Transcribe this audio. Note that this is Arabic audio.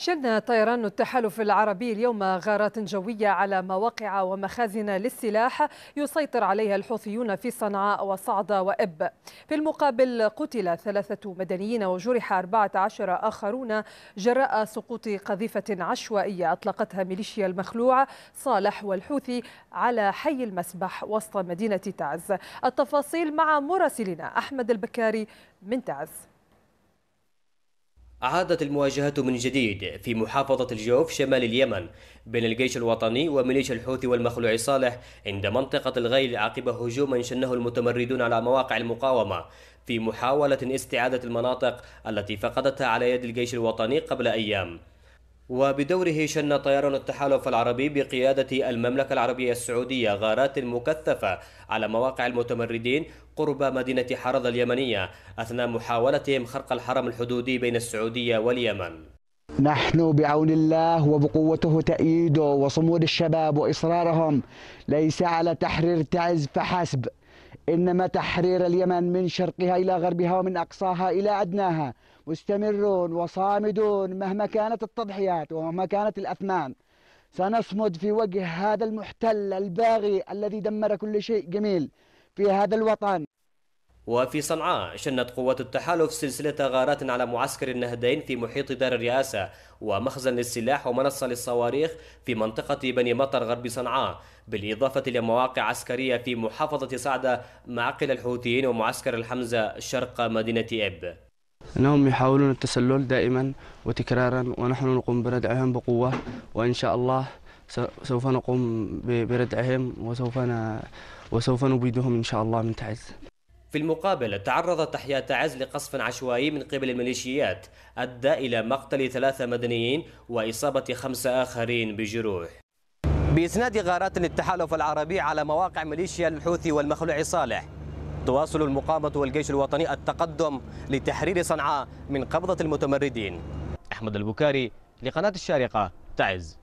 شن طيران التحالف العربي اليوم غارات جوية على مواقع ومخازن للسلاح يسيطر عليها الحوثيون في صنعاء وصعدة وإب في المقابل قتل ثلاثة مدنيين وجرح 14 آخرون جراء سقوط قذيفة عشوائية أطلقتها ميليشيا المخلوع صالح والحوثي على حي المسبح وسط مدينة تعز التفاصيل مع مراسلنا أحمد البكاري من تعز عادت المواجهة من جديد في محافظة الجوف شمال اليمن بين الجيش الوطني وميليشيا الحوثي والمخلوع صالح عند منطقة الغيل عقب هجوم شنه المتمردون على مواقع المقاومة في محاولة استعادة المناطق التي فقدتها على يد الجيش الوطني قبل أيام وبدوره شن طيران التحالف العربي بقيادة المملكة العربية السعودية غارات مكثفة على مواقع المتمردين قرب مدينة حرض اليمنية أثناء محاولتهم خرق الحرم الحدودي بين السعودية واليمن نحن بعون الله وبقوته تأييده وصمود الشباب وإصرارهم ليس على تحرير تعز فحسب إنما تحرير اليمن من شرقها إلى غربها ومن أقصاها إلى أدناها مستمرون وصامدون مهما كانت التضحيات ومهما كانت الأثمان سنصمد في وجه هذا المحتل الباغي الذي دمر كل شيء جميل في هذا الوطن وفي صنعاء شنت قوات التحالف سلسلة غارات على معسكر النهدين في محيط دار الرئاسة ومخزن للسلاح ومنصة للصواريخ في منطقة بني مطر غرب صنعاء بالإضافة لمواقع عسكرية في محافظة صعدة معقل الحوثيين ومعسكر الحمزة شرق مدينة إب أنهم يحاولون التسلل دائما وتكرارا ونحن نقوم بردعهم بقوة وإن شاء الله سوف نقوم بردعهم وسوف وسوف نبيدهم إن شاء الله من تعز في المقابل تعرضت أحياء تعز لقصف عشوائي من قبل الميليشيات أدى إلى مقتل ثلاثة مدنيين وإصابة خمسة آخرين بجروح بإسناد غارات للتحالف العربي على مواقع ميليشيا الحوثي والمخلوع صالح تواصل المقاومة والجيش الوطني التقدم لتحرير صنعاء من قبضة المتمردين أحمد البكاري لقناة الشارقة تعز